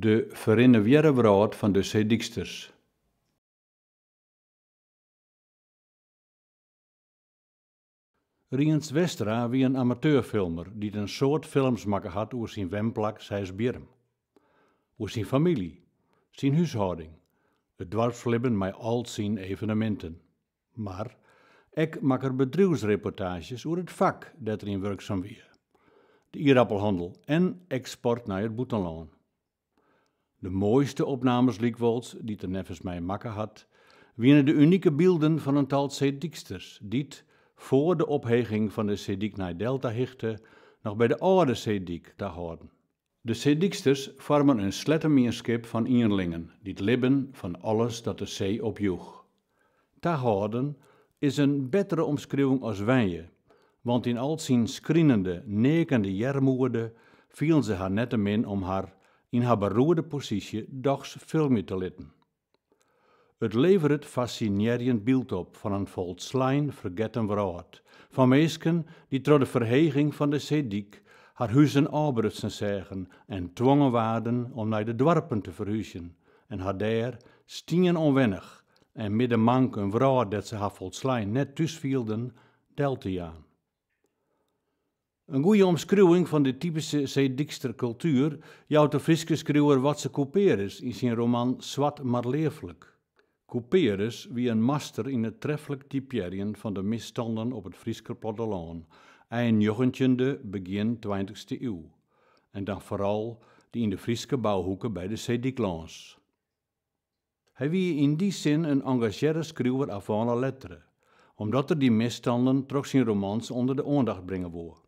de verinneweerde wraad van de Sediksters. Riens Westra wie een amateurfilmer die een soort films had over zijn wemplak, zijn bierm. Over zijn familie, zijn huishouding, het dwarslippen, met al zijn evenementen. Maar ik maak er bedrijfsreportages over het vak dat er in werkzaam weer. De ierappelhandel en export naar het buitenland. De mooiste opnames die de neffens mij makken had, wienen de unieke beelden van een tal sediksters, die voor de opheging van de sediek naar delta Hichte, nog bij de oude sedik te houden. De sediksters vormen een slettermierskip van ierlingen, die het libben van alles dat de zee opjoeg. Te houden is een betere omschrijving als wijen, want in al zijn screenende, nekende jermoede vielen ze haar min om haar in haar beroerde positie veel meer te litten. Het levert fascinerend beeld op van een volslijn vergeten woord, van mensen die door de verheging van de sediek haar huizen afbrutsen zeggen en dwongen waren om naar de dorpen te verhuizen en haar daar stingen onwennig en midden mank een vrouw dat ze haar volslijn net thuis vielden, hij aan. Een goede omschrijving van de typische Zeedikster cultuur jouwt de Friske schrijver Watse Couperus in zijn roman Zwart maar leeflijk. Couperus wie een master in het treffelijk typeren van de misstanden op het Friske platteland, eind 19 begin 20e eeuw. En dan vooral die in de Friske bouwhoeken bij de zeediklans. Hij wie in die zin een engagere schrijver avant la lettre, omdat er die misstanden trots zijn romans onder de aandacht brengen worden.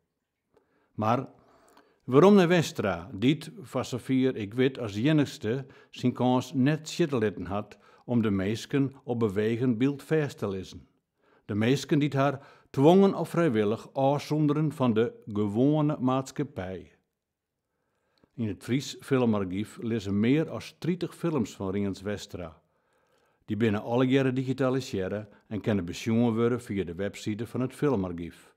Maar waarom de Westra, dit van zover ik weet als jennigste zijn kans net zitten had om de meisken op bewegend beeld vast te lezen. De meisken die haar dwongen of vrijwillig afzonderen van de gewone maatschappij. In het Fries filmarchief lezen meer dan 30 films van Ringens Westra. Die binnen alle jaren digitaliseren en kunnen beschouwen worden via de website van het filmarchief.